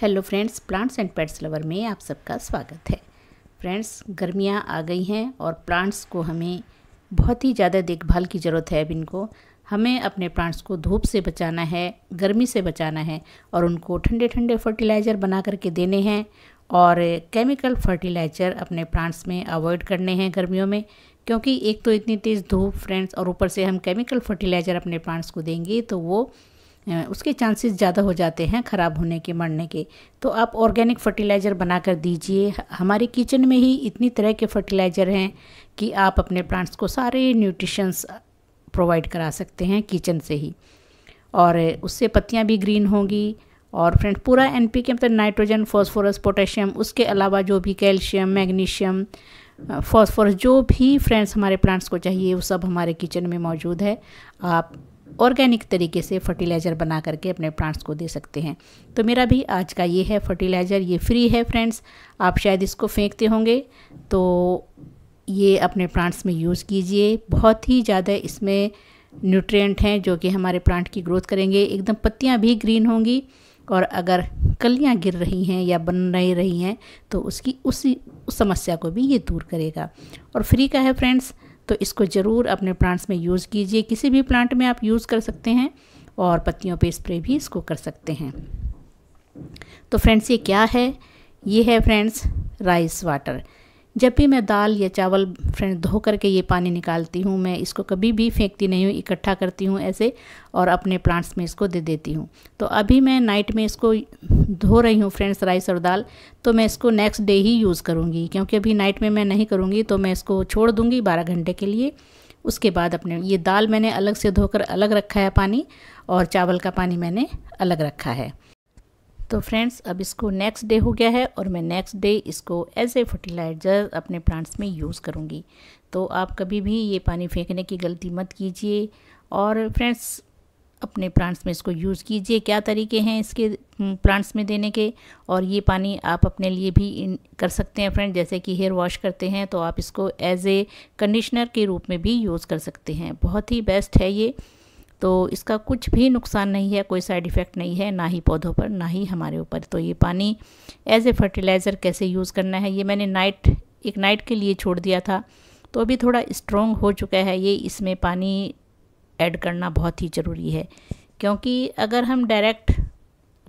hello friends plants and pets lover में आप सबका स्वागत है फ्रेंड्स गर्मियाँ आ गई हैं और प्लांट्स को हमें बहुत ही ज़्यादा देखभाल की ज़रूरत है अब इनको हमें अपने प्लांट्स को धूप से बचाना है गर्मी से बचाना है और उनको ठंडे ठंडे फर्टिलाइज़र बना करके देने हैं और केमिकल फर्टिलाइज़र अपने प्लांट्स में अवॉइड करने हैं गर्मियों में क्योंकि एक तो इतनी तेज़ धूप फ्रेंड्स और ऊपर से हम केमिकल फर्टिलाइज़र अपने प्लांट्स को देंगे तो वो उसके चांसेस ज़्यादा हो जाते हैं ख़राब होने के मरने के तो आप ऑर्गेनिक फर्टिलाइज़र बना कर दीजिए हमारे किचन में ही इतनी तरह के फर्टिलाइज़र हैं कि आप अपने प्लांट्स को सारे न्यूट्रिशंस प्रोवाइड करा सकते हैं किचन से ही और उससे पत्तियाँ भी ग्रीन होंगी और फ्रेंड पूरा एन पी के मतलब नाइट्रोजन फॉस्फोरस पोटेशियम उसके अलावा जो भी कैल्शियम मैग्नीशियम फॉस्फोरस जो भी फ्रेंड्स हमारे प्लांट्स को चाहिए वो सब हमारे किचन में मौजूद है आप ऑर्गेनिक तरीके से फर्टिलाइज़र बना करके अपने प्लांट्स को दे सकते हैं तो मेरा भी आज का ये है फर्टिलाइज़र ये फ्री है फ्रेंड्स आप शायद इसको फेंकते होंगे तो ये अपने प्लांट्स में यूज़ कीजिए बहुत ही ज़्यादा इसमें न्यूट्रिएंट हैं जो कि हमारे प्लांट की ग्रोथ करेंगे एकदम पत्तियाँ भी ग्रीन होंगी और अगर कलियाँ गिर रही हैं या बन नहीं रही हैं तो उसकी उसी उस समस्या को भी ये दूर करेगा और फ्री का है फ्रेंड्स तो इसको ज़रूर अपने प्लांट्स में यूज़ कीजिए किसी भी प्लांट में आप यूज़ कर सकते हैं और पत्तियों पे स्प्रे भी इसको कर सकते हैं तो फ्रेंड्स ये क्या है ये है फ्रेंड्स राइस वाटर जब भी मैं दाल या चावल फ्रेंड धो करके ये पानी निकालती हूँ मैं इसको कभी भी फेंकती नहीं हूँ इकट्ठा करती हूँ ऐसे और अपने प्लांट्स में इसको दे देती हूँ तो अभी मैं नाइट में इसको धो रही हूँ फ्रेंड्स राइस और दाल तो मैं इसको नेक्स्ट डे ही यूज़ करूँगी क्योंकि अभी नाइट में मैं नहीं करूँगी तो मैं इसको छोड़ दूँगी बारह घंटे के लिए उसके बाद अपने ये दाल मैंने अलग से धोकर अलग रखा है पानी और चावल का पानी मैंने अलग रखा है तो फ्रेंड्स अब इसको नेक्स्ट डे हो गया है और मैं नेक्स्ट डे इसको एज ए फर्टिलाइज़र अपने प्लांट्स में यूज़ करूँगी तो आप कभी भी ये पानी फेंकने की गलती मत कीजिए और फ्रेंड्स अपने प्लांट्स में इसको यूज़ कीजिए क्या तरीके हैं इसके प्लांट्स में देने के और ये पानी आप अपने लिए भी कर सकते हैं फ्रेंड जैसे कि हेयर वॉश करते हैं तो आप इसको एज ए कंडीशनर के रूप में भी यूज़ कर सकते हैं बहुत ही बेस्ट है ये तो इसका कुछ भी नुकसान नहीं है कोई साइड इफ़ेक्ट नहीं है ना ही पौधों पर ना ही हमारे ऊपर तो ये पानी एज ए फर्टिलाइज़र कैसे यूज़ करना है ये मैंने नाइट एक नाइट के लिए छोड़ दिया था तो अभी थोड़ा स्ट्रॉन्ग हो चुका है ये इसमें पानी ऐड करना बहुत ही ज़रूरी है क्योंकि अगर हम डायरेक्ट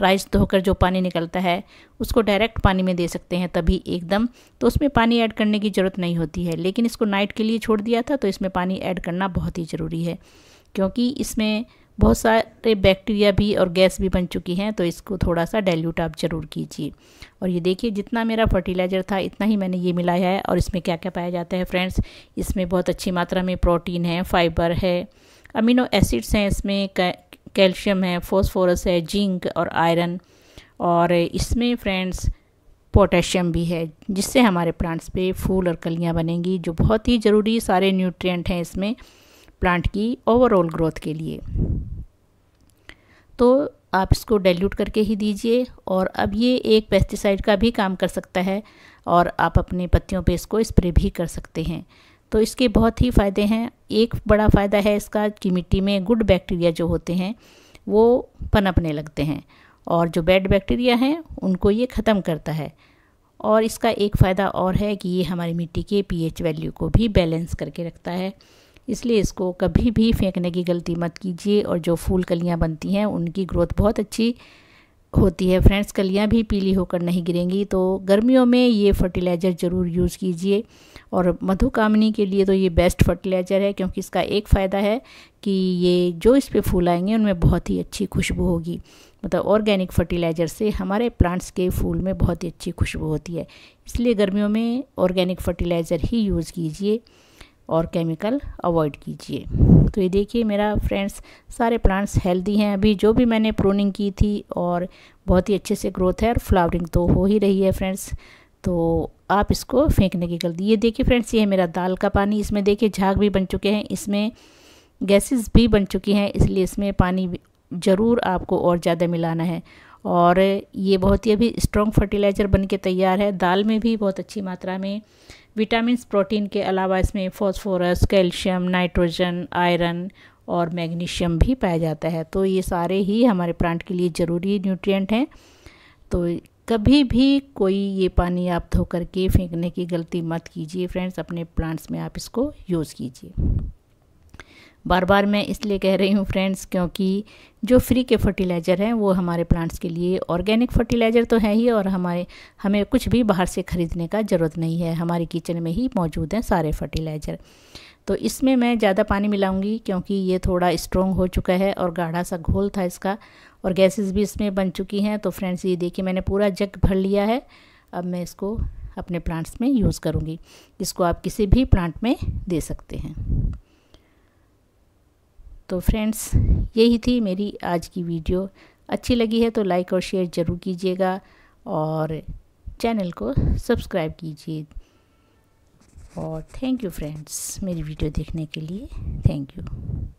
राइस धोकर जो पानी निकलता है उसको डायरेक्ट पानी में दे सकते हैं तभी एकदम तो उसमें पानी ऐड करने की ज़रूरत नहीं होती है लेकिन इसको नाइट के लिए छोड़ दिया था तो इसमें पानी ऐड करना बहुत ही ज़रूरी है क्योंकि इसमें बहुत सारे बैक्टीरिया भी और गैस भी बन चुकी हैं तो इसको थोड़ा सा डाइल्यूट आप ज़रूर कीजिए और ये देखिए जितना मेरा फर्टिलाइज़र था इतना ही मैंने ये मिलाया है और इसमें क्या क्या पाया जाता है फ्रेंड्स इसमें बहुत अच्छी मात्रा में प्रोटीन है फाइबर है अमीनो एसिड्स हैं इसमें कैल्शियम है फोस्फोरस है जिंक और आयरन और इसमें फ्रेंड्स पोटेशियम भी है जिससे हमारे प्लांट्स पे फूल और कलियां बनेंगी जो बहुत ही ज़रूरी सारे न्यूट्रिएंट हैं इसमें प्लांट की ओवरऑल ग्रोथ के लिए तो आप इसको डाइल्यूट करके ही दीजिए और अब ये एक पेस्टिसाइड का भी काम कर सकता है और आप अपने पत्तियों पे इसको स्प्रे भी कर सकते हैं तो इसके बहुत ही फ़ायदे हैं एक बड़ा फ़ायदा है इसका कि मिट्टी में गुड बैक्टीरिया जो होते हैं वो पनपने लगते हैं और जो बैड बैक्टीरिया हैं उनको ये ख़त्म करता है और इसका एक फ़ायदा और है कि ये हमारी मिट्टी के पीएच वैल्यू को भी बैलेंस करके रखता है इसलिए इसको कभी भी फेंकने की गलती मत कीजिए और जो फूल कलियाँ बनती हैं उनकी ग्रोथ बहुत अच्छी होती है फ्रेंड्स कलियाँ भी पीली होकर नहीं गिरेंगी तो गर्मियों में ये फर्टिलाइज़र ज़रूर यूज़ कीजिए और मधुकामनी के लिए तो ये बेस्ट फर्टिलाइज़र है क्योंकि इसका एक फ़ायदा है कि ये जो इस पे फूल आएंगे उनमें बहुत ही अच्छी खुशबू होगी मतलब ऑर्गेनिक फर्टिलाइज़र से हमारे प्लांट्स के फूल में बहुत ही अच्छी खुशबू होती है इसलिए गर्मियों में ऑर्गेनिक फर्टिलाइज़र ही यूज़ कीजिए और केमिकल अवॉइड कीजिए तो ये देखिए मेरा फ्रेंड्स सारे प्लांट्स हेल्दी हैं अभी जो भी मैंने प्रोनिंग की थी और बहुत ही अच्छे से ग्रोथ है और फ्लावरिंग तो हो ही रही है फ्रेंड्स तो आप इसको फेंकने की गलती ये देखिए फ्रेंड्स ये है मेरा दाल का पानी इसमें देखिए झाग भी बन चुके हैं इसमें गैसेस भी बन चुकी हैं इसलिए इसमें पानी ज़रूर आपको और ज़्यादा मिलाना है और ये बहुत ही अभी स्ट्रॉन्ग फर्टिलाइज़र बन के तैयार है दाल में भी बहुत अच्छी मात्रा में विटामिन प्रोटीन के अलावा इसमें फॉस्फोरस कैल्शियम नाइट्रोजन आयरन और मैग्नीशियम भी पाया जाता है तो ये सारे ही हमारे प्लांट के लिए ज़रूरी न्यूट्रिएंट हैं तो कभी भी कोई ये पानी आप धो करके फेंकने की गलती मत कीजिए फ्रेंड्स अपने प्लांट्स में आप इसको यूज़ कीजिए बार बार मैं इसलिए कह रही हूँ फ्रेंड्स क्योंकि जो फ्री के फर्टिलाइज़र हैं वो हमारे प्लांट्स के लिए ऑर्गेनिक फर्टिलाइज़र तो है ही और हमारे हमें कुछ भी बाहर से ख़रीदने का ज़रूरत नहीं है हमारे किचन में ही मौजूद हैं सारे फर्टिलाइज़र तो इसमें मैं ज़्यादा पानी मिलाऊंगी क्योंकि ये थोड़ा स्ट्रॉन्ग हो चुका है और गाढ़ा सा घोल था इसका और गैसेस भी इसमें बन चुकी हैं तो फ्रेंड्स ये देखिए मैंने पूरा जग भर लिया है अब मैं इसको अपने प्लांट्स में यूज़ करूँगी इसको आप किसी भी प्लांट में दे सकते हैं तो फ्रेंड्स यही थी मेरी आज की वीडियो अच्छी लगी है तो लाइक और शेयर ज़रूर कीजिएगा और चैनल को सब्सक्राइब कीजिए और थैंक यू फ्रेंड्स मेरी वीडियो देखने के लिए थैंक यू